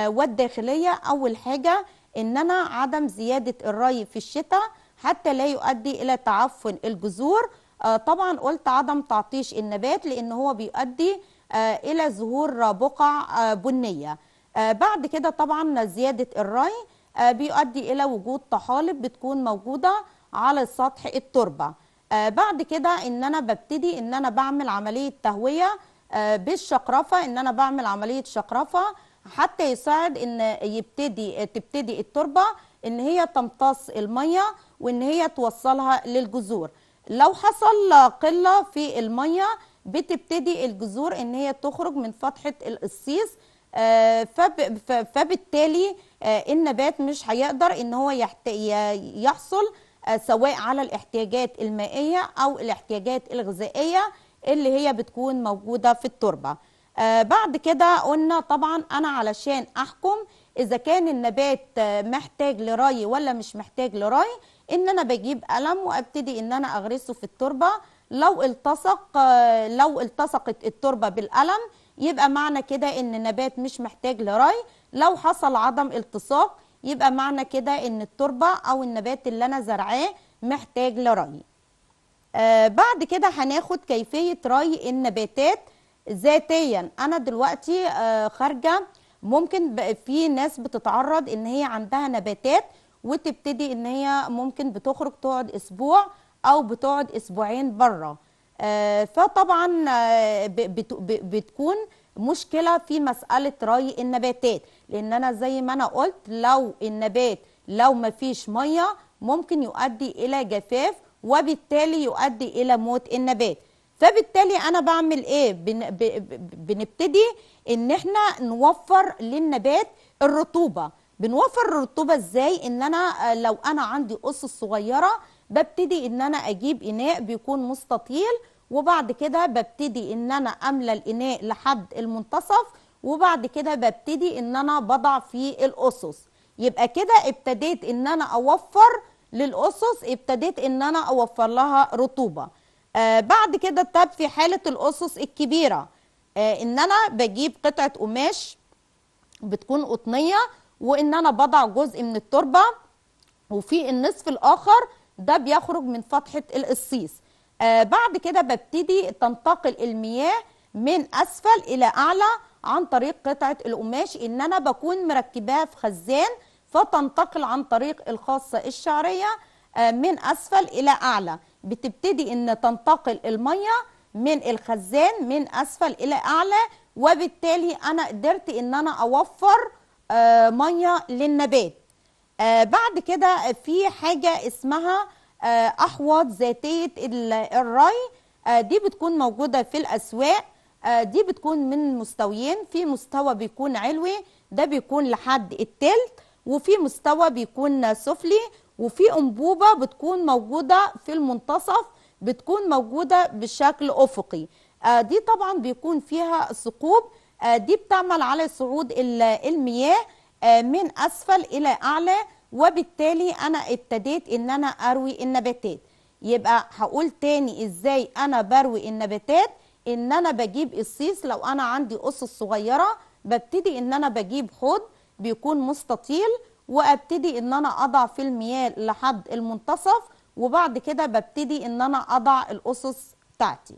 Speaker 1: والداخليه اول حاجه ان انا عدم زياده الري في الشتاء حتى لا يؤدي إلى تعفن الجذور آه، طبعا قلت عدم تعطيش النبات لأن هو بيؤدي آه، إلى ظهور بقع آه، بنية بعد كده طبعا زيادة الري بيؤدي إلى وجود طحالب بتكون موجودة على سطح التربة بعد كده إن أنا ببتدي إن أنا بعمل عملية تهوية بالشقرفة إن أنا بعمل عملية شقرفة حتى يساعد إن يبتدي تبتدي التربة ان هي تمتص الميه وان هي توصلها للجذور لو حصل قله في الميه بتبتدي الجذور ان هي تخرج من فتحه القصيص آه، فبالتالي آه، النبات مش هيقدر ان هو يحصل آه، سواء على الاحتياجات المائيه او الاحتياجات الغذائيه اللي هي بتكون موجوده في التربه بعد كده قلنا طبعا انا علشان احكم اذا كان النبات محتاج لري ولا مش محتاج لري ان انا بجيب قلم وابتدي ان انا اغرسه في التربه لو التصق لو التصقت التربه بالقلم يبقى معنى كده ان النبات مش محتاج لري لو حصل عدم التصاق يبقى معنى كده ان التربه او النبات اللي انا زرعاه محتاج لري آه بعد كده هناخد كيفيه ري النباتات ذاتيا انا دلوقتي آه خارجه ممكن بقى في ناس بتتعرض ان هي عندها نباتات وتبتدي ان هي ممكن بتخرج تقعد اسبوع او بتقعد اسبوعين بره آه، فطبعا آه، بتكون مشكله في مساله ري النباتات لان انا زي ما انا قلت لو النبات لو ما فيش ميه ممكن يؤدي الى جفاف وبالتالي يؤدي الى موت النبات فبالتالي انا بعمل ايه بن... بنبتدي ان احنا نوفر للنبات الرطوبه بنوفر الرطوبه ازاي ان انا آه، لو انا عندي قص صغيره ببتدي ان انا اجيب اناء بيكون مستطيل وبعد كده ببتدي ان انا املى الاناء لحد المنتصف وبعد كده ببتدي ان انا بضع في الاسس يبقى كده ابتديت ان انا اوفر للاسس ابتديت ان انا اوفر لها رطوبه آه، بعد كده طب في حالة الأسس الكبيرة آه، إن أنا بجيب قطعة قماش بتكون قطنية وإن أنا بضع جزء من التربة وفي النصف الآخر ده بيخرج من فتحة القصيص آه، بعد كده ببتدي تنتقل المياه من أسفل إلى أعلى عن طريق قطعة القماش إن أنا بكون مركباها في خزان فتنتقل عن طريق الخاصة الشعرية آه، من اسفل الى اعلى بتبتدي ان تنتقل الميه من الخزان من اسفل الى اعلى وبالتالي انا قدرت ان انا اوفر آه، ميه للنبات آه، بعد كده في حاجه اسمها احواض ذاتيه الري دي بتكون موجوده في الاسواق دي بتكون من مستويين في مستوى بيكون علوي ده بيكون لحد التلت وفي مستوى بيكون سفلي وفي انبوبه بتكون موجوده في المنتصف بتكون موجوده بشكل افقي آه دي طبعا بيكون فيها ثقوب آه دي بتعمل على صعود المياه آه من اسفل الى اعلى وبالتالي انا ابتديت ان انا اروي النباتات يبقى هقول تاني ازاي انا بروي النباتات ان انا بجيب الصيص لو انا عندي اسس صغيره ببتدي ان انا بجيب خد بيكون مستطيل وابتدي ان انا اضع في الميال لحد المنتصف وبعد كده ببتدي ان انا اضع الاسس بتاعتي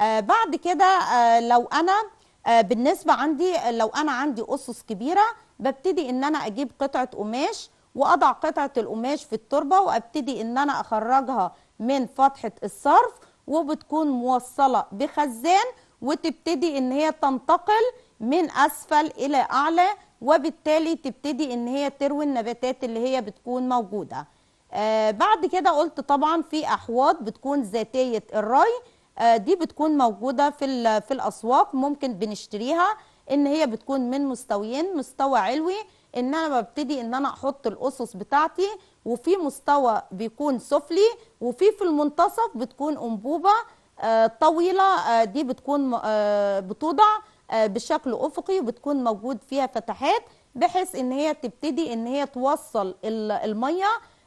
Speaker 1: آه بعد كده آه لو انا آه بالنسبه عندي لو انا عندي اسس كبيره ببتدي ان انا اجيب قطعه قماش واضع قطعه القماش في التربه وابتدي ان انا اخرجها من فتحه الصرف وبتكون موصله بخزان وتبتدي ان هي تنتقل من اسفل الى اعلى وبالتالي تبتدي ان هي تروي النباتات اللي هي بتكون موجوده آه، بعد كده قلت طبعا في احواض بتكون ذاتيه الري آه، دي بتكون موجوده في في الاسواق ممكن بنشتريها ان هي بتكون من مستويين مستوى علوي ان انا ببتدي ان انا احط الاسس بتاعتي وفي مستوى بيكون سفلي وفي في المنتصف بتكون انبوبه آه، طويله دي بتكون بتوضع آه، بشكل افقي وبتكون موجود فيها فتحات بحيث ان هي تبتدي ان هي توصل الميه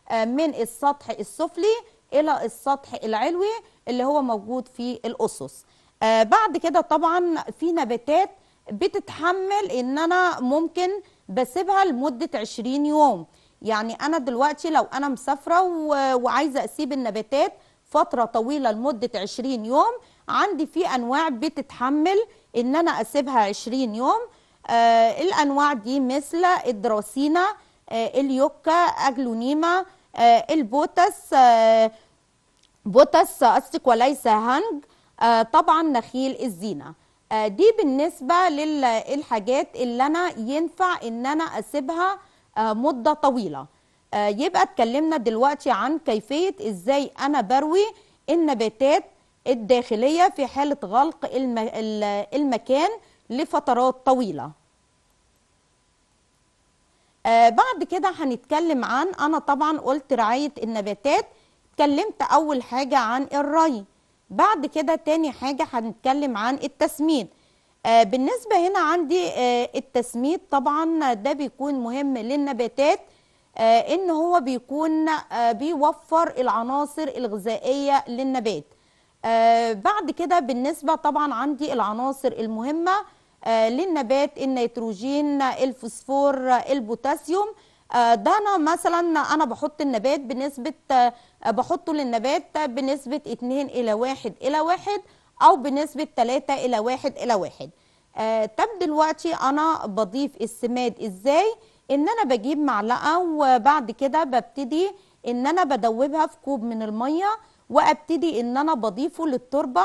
Speaker 1: آه، من السطح السفلي الى السطح العلوي اللي هو موجود في الاسس آه، بعد كده طبعا في نباتات بتتحمل ان انا ممكن بسيبها لمده 20 يوم يعني انا دلوقتي لو انا مسافره وعايزه اسيب النباتات فتره طويله لمده 20 يوم عندي في انواع بتتحمل ان انا اسيبها 20 يوم آه الانواع دي مثل الدراسينا آه اليوكا اجلونيما آه البوتس آه بوتس استيك وليس هنج آه طبعا نخيل الزينه آه دي بالنسبه للحاجات اللي انا ينفع ان انا اسيبها آه مده طويله آه يبقى اتكلمنا دلوقتي عن كيفيه ازاي انا بروي النباتات الداخلية في حالة غلق المكان لفترات طويلة آه، بعد كده هنتكلم عن أنا طبعا قلت رعاية النباتات اتكلمت أول حاجة عن الري بعد كده تاني حاجة هنتكلم عن التسميد آه، بالنسبة هنا عندي آه، التسميد طبعا ده بيكون مهم للنباتات ان هو بيكون بيوفر العناصر الغذائيه للنبات آه، بعد كده بالنسبه طبعا عندي العناصر المهمه آه للنبات النيتروجين الفوسفور البوتاسيوم آه ده انا مثلا انا بحط النبات بنسبه آه، بحطه للنبات بنسبه 2 الى 1 الى 1 او بنسبه 3 الى 1 الى 1 آه، طب دلوقتي انا بضيف السماد ازاي ان انا بجيب معلقه وبعد كده ببتدي ان انا بدوبها في كوب من الميه وابتدي ان انا بضيفه للتربه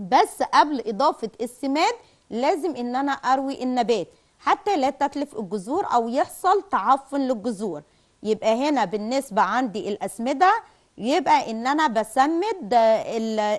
Speaker 1: بس قبل اضافه السماد لازم ان انا اروي النبات حتى لا تتلف الجذور او يحصل تعفن للجذور يبقى هنا بالنسبه عندي الاسمده يبقى ان انا بسمد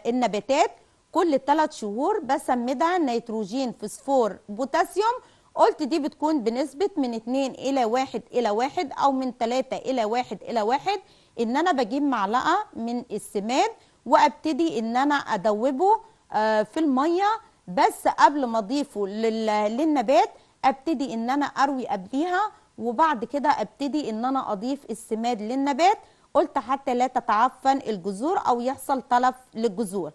Speaker 1: النباتات كل 3 شهور بسمدها نيتروجين فوسفور بوتاسيوم قلت دي بتكون بنسبة من 2 إلى 1 إلى 1 أو من 3 إلى 1 إلى 1 ان انا بجيب معلقه من السماد وابتدي ان انا ادوبه آه، في الميه بس قبل ما اضيفه للنبات ابتدي ان انا اروي قبليها وبعد كده ابتدي ان انا اضيف السماد للنبات قلت حتى لا تتعفن الجذور او يحصل تلف للجذور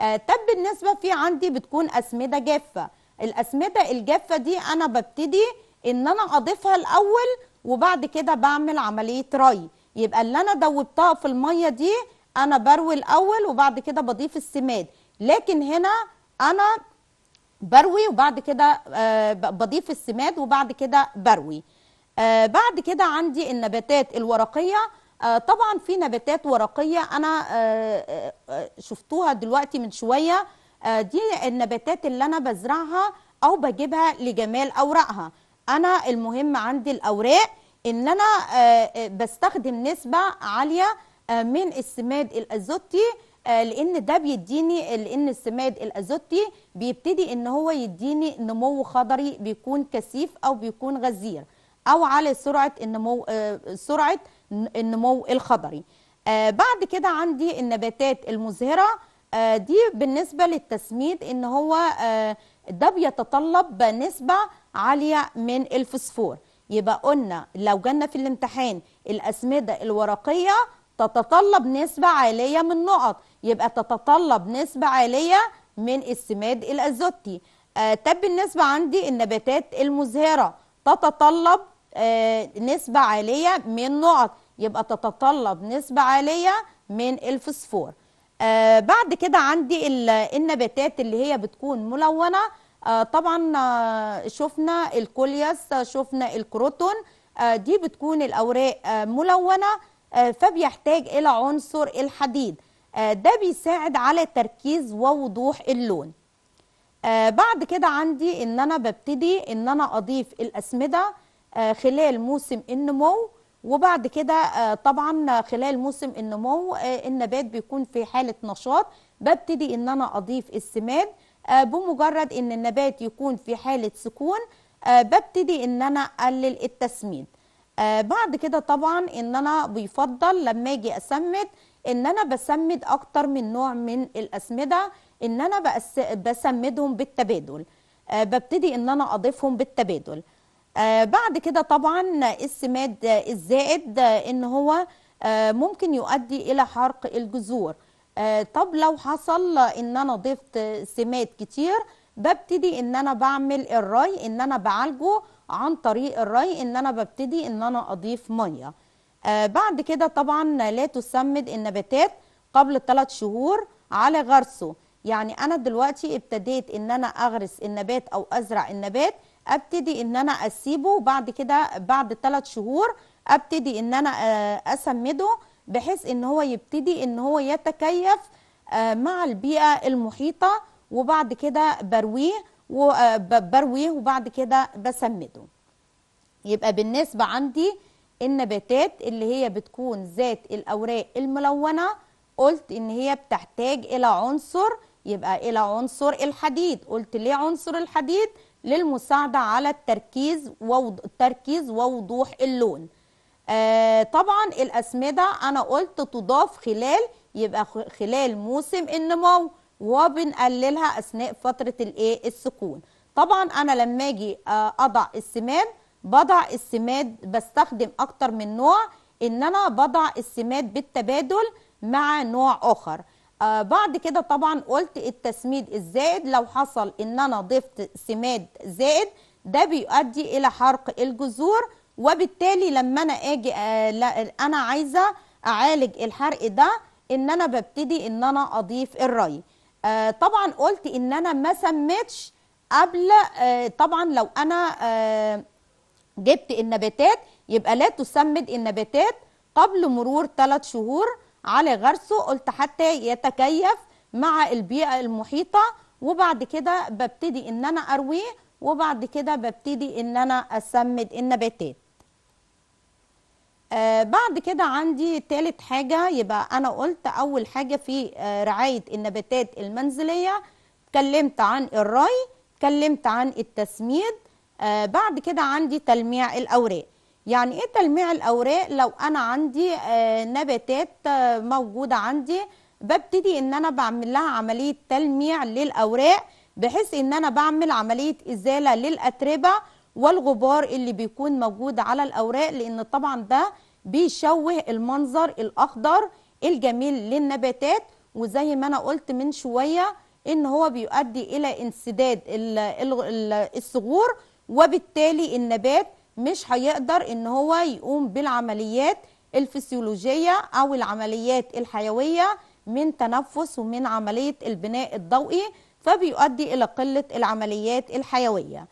Speaker 1: آه، طب بالنسبه في عندي بتكون اسمده جافه الاسمده الجافه دي انا ببتدي ان انا اضيفها الاول وبعد كده بعمل عمليه ري يبقى اللي انا دوبتها في الميه دي انا بروي الاول وبعد كده بضيف السماد لكن هنا انا بروي وبعد كده آه، بضيف السماد وبعد كده بروي آه، بعد كده عندي النباتات الورقيه آه، طبعا في نباتات ورقيه انا شفتوها دلوقتي من شويه دي النباتات اللي انا بزرعها او بجيبها لجمال اوراقها انا المهم عندي الاوراق ان انا آه، آه، بستخدم نسبه عاليه آه، من السماد الازوتي لان ده بيديني لان السماد الازوتي بيبتدي ان هو يديني نمو خضري بيكون كثيف او بيكون غزير او على سرعه النمو سرعه النمو الخضري بعد كده عندي النباتات المزهره دي بالنسبه للتسميد ان هو ده بيتطلب نسبه عاليه من الفوسفور يبقى قلنا لو جالنا في الامتحان الأسمدة الورقية تتطلب نسبة عالية من نقط يبقى تتطلب نسبة عالية من السماد الأزوتي آه طب بالنسبة عندي النباتات المزهرة تتطلب آه نسبة عالية من نقط يبقى تتطلب نسبة عالية من الفسفور آه بعد كده عندي النباتات اللي هي بتكون ملونة آه، طبعا آه، شفنا الكولياس شفنا الكروتون آه، دي بتكون الأوراق ملونة فبيحتاج إلى عنصر الحديد ده بيساعد على تركيز ووضوح اللون بعد كده عندي ان انا ببتدي ان انا اضيف الاسمده خلال موسم النمو وبعد كده طبعا خلال موسم النمو النبات بيكون في حاله نشاط ببتدي ان انا اضيف السماد آه، بمجرد ان النبات يكون في حاله سكون آه، ببتدي ان انا اقلل التسميد آه، بعد كده طبعا ان انا بيفضل لما اجي اسمد ان انا بسمد اكتر من نوع من الاسمده ان انا بسمدهم بالتبادل ببتدي ان انا اضيفهم بالتبادل بعد كده طبعا السماد الزائد ان هو ممكن يؤدي الى حرق الجذور آه، طب لو حصل ان انا ضفت سمات كتير ببتدي ان انا بعمل الري ان انا بعالجه عن طريق الري ان انا ببتدي ان انا اضيف ميه آه، بعد كده طبعا لا تسمد النباتات قبل 3 شهور على غرسه يعني انا دلوقتي ابتديت ان انا اغرس النبات او ازرع النبات ابتدي ان انا اسيبه وبعد كده بعد 3 شهور ابتدي ان انا آه، اسمده بحيث ان هو يبتدي ان هو يتكيف آه، مع البيئه المحيطه وبعد كده برويه وبرويه آه، وبعد كده بسمده يبقى بالنسبه عندي النباتات اللي هي بتكون ذات الاوراق الملونه قلت ان هي بتحتاج الى عنصر يبقى الى عنصر الحديد قلت ليه عنصر الحديد للمساعده على التركيز ووضوح اللون آه طبعا الاسمده انا قلت تضاف خلال يبقى خلال موسم النمو وبنقللها اثناء فتره الايه السكون طبعا انا لما اجي آه اضع السماد بضع السماد بستخدم اكتر من نوع ان انا بضع السماد بالتبادل مع نوع اخر آه بعد كده طبعا قلت التسميد الزائد لو حصل ان انا ضفت سماد زائد ده بيؤدي الى حرق الجذور وبالتالي لما انا اجي آه، انا عايزه اعالج الحرق ده ان انا ببتدي ان انا اضيف الري آه، طبعا قلت ان انا ما سميتش قبل آه، طبعا لو انا جبت النباتات يبقى لا تسمد النباتات قبل مرور 3 شهور على غرسه قلت حتى يتكيف مع البيئة المحيطة وبعد كده ببتدي ان انا ارويه وبعد كده ببتدي ان انا اسمد النباتات آه بعد كده عندي تالت حاجة يبقى أنا قلت أول حاجة في آه رعاية النباتات المنزلية اتكلمت عن الري اتكلمت عن التسميد آه بعد كده عندي تلميع الأوراق يعني إيه تلميع الأوراق لو أنا عندي آه نباتات آه موجودة عندي ببتدي إن أنا بعمل لها عملية تلميع للأوراق بحيث إن أنا بعمل عملية إزالة للأتربة والغبار اللي بيكون موجود على الأوراق لأن طبعا ده بيشوه المنظر الأخضر الجميل للنباتات وزي ما أنا قلت من شوية إن هو بيؤدي إلى انسداد الصغور وبالتالي النبات مش هيقدر إن هو يقوم بالعمليات الفسيولوجية أو العمليات الحيوية من تنفس ومن عملية البناء الضوئي فبيؤدي إلى قلة العمليات الحيوية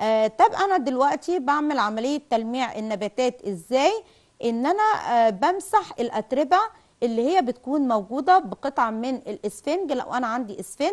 Speaker 1: آه طب انا دلوقتي بعمل عمليه تلميع النباتات ازاي ان انا آه بمسح الاتربه اللي هي بتكون موجوده بقطعه من الاسفنج لو انا عندي اسفنج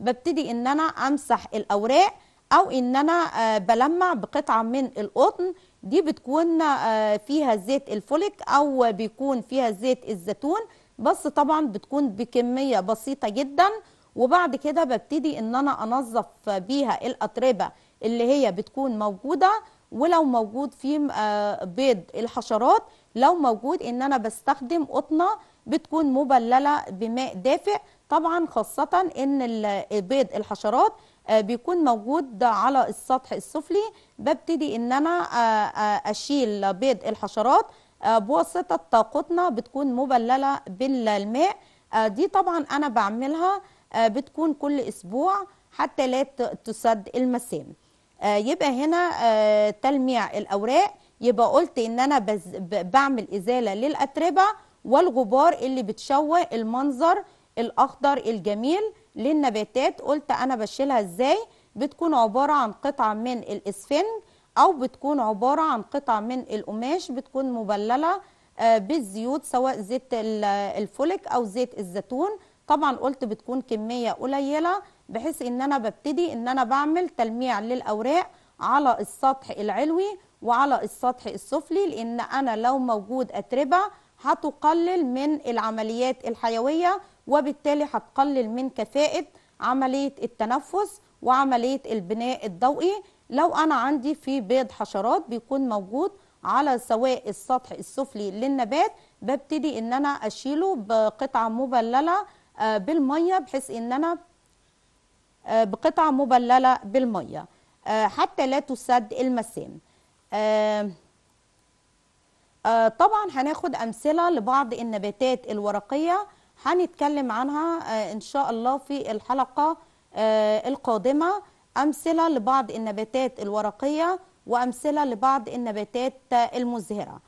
Speaker 1: ببتدي ان انا امسح الاوراق او ان انا آه بلمع بقطعه من القطن دي بتكون آه فيها زيت الفوليك او بيكون فيها زيت الزيتون بس طبعا بتكون بكميه بسيطه جدا وبعد كده ببتدي ان انا انظف بيها الاتربه اللي هي بتكون موجودة ولو موجود في آه، بيض الحشرات لو موجود ان انا بستخدم قطنه بتكون مبلله بماء دافئ طبعا خاصه ان بيض الحشرات آه، بيكون موجود على السطح السفلي ببتدي ان انا آه، اشيل بيض الحشرات بواسطه قطنه بتكون مبلله بالماء دي طبعا انا بعملها بتكون كل اسبوع حتى لا تسد المسام آه، يبقى هنا آه، تلميع الاوراق يبقى قلت ان انا بز بعمل ازاله للاتربه والغبار اللي بتشوه المنظر الاخضر الجميل للنباتات قلت انا بشيلها ازاي بتكون عباره عن قطعه من الاسفنج او بتكون عباره عن قطعه من القماش بتكون مبلله آه، بالزيوت سواء زيت الفوليك او زيت الزيتون طبعا قلت بتكون كميه قليله بحيث ان انا ببتدي ان انا بعمل تلميع للاوراق على السطح العلوي وعلى السطح السفلي لان انا لو موجود اتربه هتقلل من العمليات الحيويه وبالتالي هتقلل من كفاءه عمليه التنفس وعمليه البناء الضوئي لو انا عندي في بيض حشرات بيكون موجود على سواء السطح السفلي للنبات ببتدي ان انا اشيله بقطعه مبلله آه، بالميه بحيث ان انا آه، بقطعة مبللة بالمية آه، حتى لا تسد المسام آه، طبعا هناخد أمثلة لبعض النباتات الورقية هنتكلم عنها إن شاء الله في الحلقة القادمة أمثلة لبعض النباتات الورقية وأمثلة لبعض النباتات المزهرة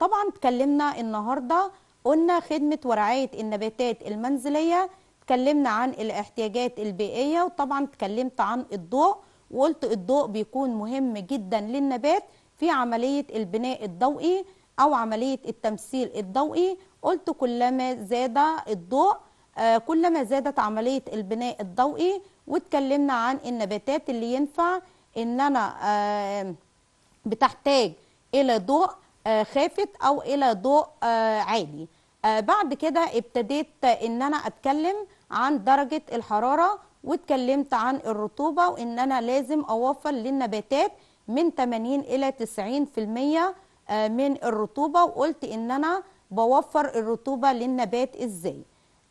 Speaker 1: طبعا اتكلمنا النهاردة قلنا خدمة ورعاية النباتات المنزلية اتكلمنا عن الاحتياجات البيئية وطبعا اتكلمت عن الضوء وقلت الضوء بيكون مهم جدا للنبات في عملية البناء الضوئي أو عملية التمثيل الضوئي قلت كلما زاد الضوء آه، كلما زادت عملية البناء الضوئي واتكلمنا عن النباتات اللي ينفع ان انا آه، بتحتاج الى ضوء آه، خافت او الى ضوء عالي بعد كده ابتديت ان انا اتكلم عن درجة الحرارة واتكلمت عن الرطوبة وإن أنا لازم أوفر للنباتات من 80 إلى 90% آه، من الرطوبة وقلت إن أنا بوفر الرطوبة للنبات إزاي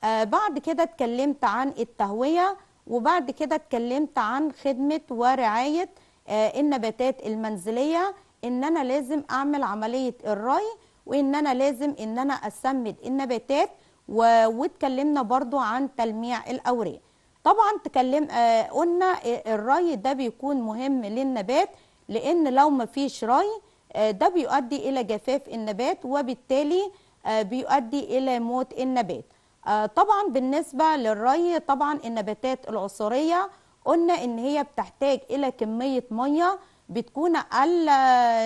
Speaker 1: آه، بعد كده اتكلمت عن التهوية وبعد كده اتكلمت عن خدمة ورعاية آه، النباتات المنزلية إن أنا لازم أعمل عملية الري وإن أنا لازم إن أنا أسمد النباتات و... واتكلمنا برضو عن تلميع الاورية طبعا تكلم آه، قلنا الري ده بيكون مهم للنبات لان لو ما فيش ري آه، ده بيؤدي الى جفاف النبات وبالتالي آه، بيؤدي الى موت النبات طبعا بالنسبه للري طبعا النباتات العصريه قلنا ان هي بتحتاج الى كميه ميه بتكون اقل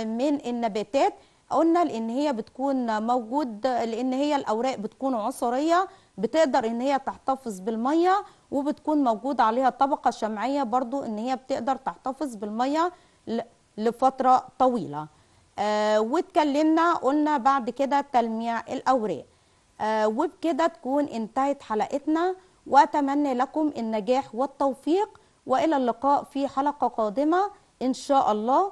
Speaker 1: من النباتات قلنا لان هي بتكون موجود لان هي الاوراق بتكون عصريه بتقدر ان هي تحتفظ بالميه وبتكون موجود عليها طبقه شمعيه برضو ان هي بتقدر تحتفظ بالميه لفتره طويله آه واتكلمنا قلنا بعد كده تلميع الاوراق آه وبكده تكون انتهت حلقتنا واتمنى لكم النجاح والتوفيق والى اللقاء في حلقه قادمه ان شاء الله